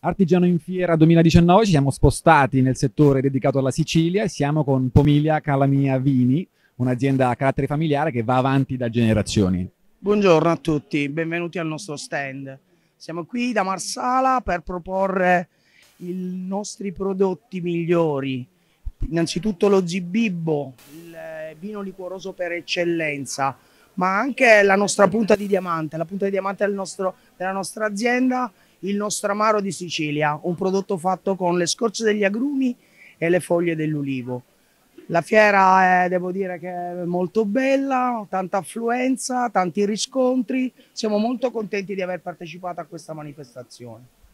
Artigiano in Fiera 2019 ci siamo spostati nel settore dedicato alla Sicilia e siamo con Pomiglia Calamia Vini, un'azienda a carattere familiare che va avanti da generazioni. Buongiorno a tutti, benvenuti al nostro stand. Siamo qui da Marsala per proporre i nostri prodotti migliori. Innanzitutto lo Zibibbo, il eh, vino liquoroso per eccellenza, ma anche la nostra punta di diamante, la punta di diamante del nostro, della nostra azienda il nostro amaro di Sicilia, un prodotto fatto con le scorze degli agrumi e le foglie dell'ulivo. La fiera è, devo dire che è molto bella, tanta affluenza, tanti riscontri, siamo molto contenti di aver partecipato a questa manifestazione.